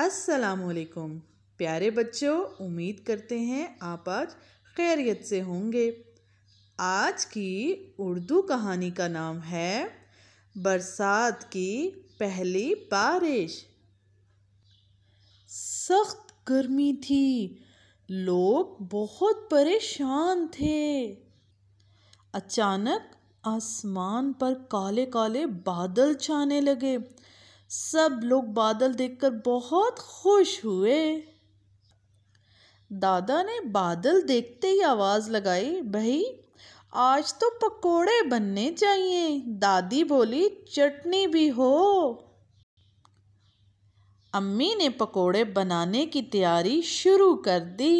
असलकुम प्यारे बच्चों उम्मीद करते हैं आप आज खैरियत से होंगे आज की उर्दू कहानी का नाम है बरसात की पहली बारिश सख्त गर्मी थी लोग बहुत परेशान थे अचानक आसमान पर काले काले बादल छाने लगे सब लोग बादल देखकर बहुत खुश हुए दादा ने बादल देखते ही आवाज़ लगाई भाई आज तो पकोड़े बनने चाहिए दादी बोली चटनी भी हो अम्मी ने पकोड़े बनाने की तैयारी शुरू कर दी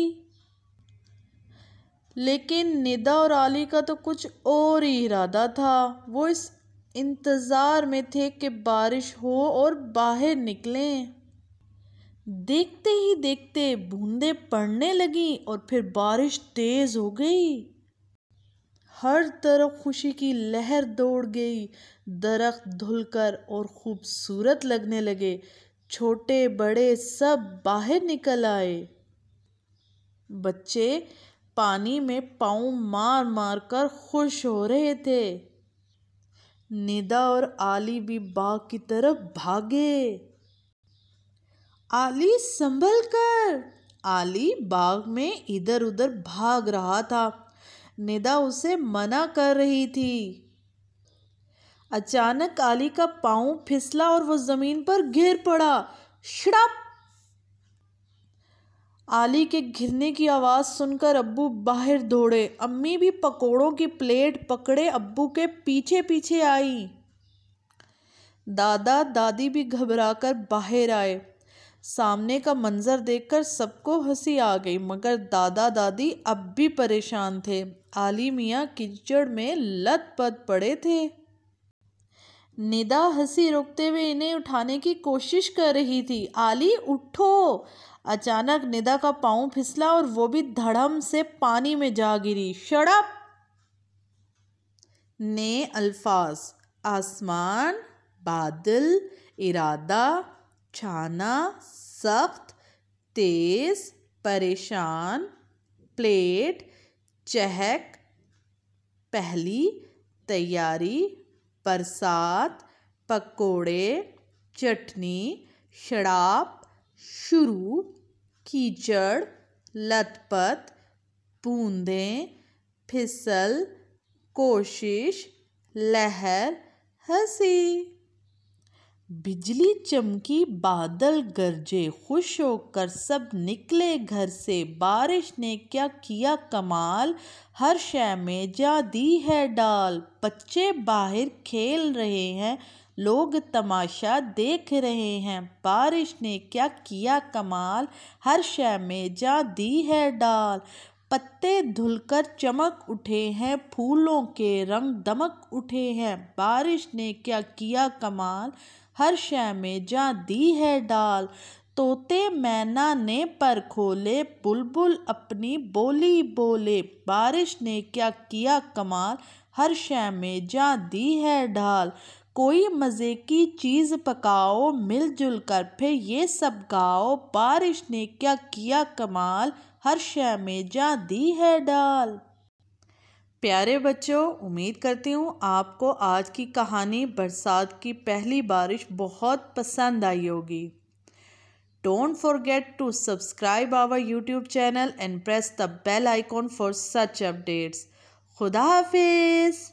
लेकिन निदा और आली का तो कुछ और ही इरादा था वो इस इंतज़ार में थे कि बारिश हो और बाहर निकलें देखते ही देखते बूंदें पड़ने लगीं और फिर बारिश तेज़ हो गई हर तरफ खुशी की लहर दौड़ गई दरख्त धुलकर और खूबसूरत लगने लगे छोटे बड़े सब बाहर निकल आए बच्चे पानी में पाँव मार मार कर खुश हो रहे थे निदा और आली भी बाग की तरफ भागे आली संभल कर आली बाग में इधर उधर भाग रहा था निदा उसे मना कर रही थी अचानक आली का पाँव फिसला और वो ज़मीन पर गिर पड़ा शड़प आली के घिरने की आवाज़ सुनकर अब्बू बाहर दौड़े अम्मी भी पकोड़ों की प्लेट पकड़े अब्बू के पीछे पीछे आई दादा दादी भी घबराकर बाहर आए सामने का मंज़र देखकर सबको हंसी आ गई मगर दादा दादी अब भी परेशान थे आली मियाँ किचड़ में लत पत पड़े थे निदा हंसी रोकते हुए इन्हें उठाने की कोशिश कर रही थी आली उठो अचानक निदा का पाँव फिसला और वो भी धड़म से पानी में जा गिरी शड़प ने अल्फाज आसमान बादल इरादा छाना सख्त तेज परेशान प्लेट चहक पहली तैयारी प्रसाद पकोड़े चटनी शराब शुरू कीचड़ लथपथ बूंदें फिसल कोशिश लहर हंसी बिजली चमकी बादल गरजे खुश होकर सब निकले घर से बारिश ने क्या किया कमाल हर शय में जा दी है डाल बच्चे बाहर खेल रहे हैं लोग तमाशा देख रहे हैं बारिश ने क्या किया कमाल हर शय में जा दी है डाल पत्ते धुलकर चमक उठे हैं फूलों के रंग दमक उठे हैं बारिश ने क्या किया कमाल हर शय में जा दी है डाल तोते मैना ने पर खोले बुलबुल अपनी बोली बोले बारिश ने क्या किया कमाल हर शय में जा दी है ढाल कोई मज़े की चीज़ पकाओ मिलजुल कर फिर ये सब गाओ बारिश ने क्या किया कमाल हर शय में जा दी है डाल प्यारे बच्चों उम्मीद करती हूँ आपको आज की कहानी बरसात की पहली बारिश बहुत पसंद आई होगी don't forget to subscribe our YouTube channel and press the bell icon for such updates खुदा हाफिज़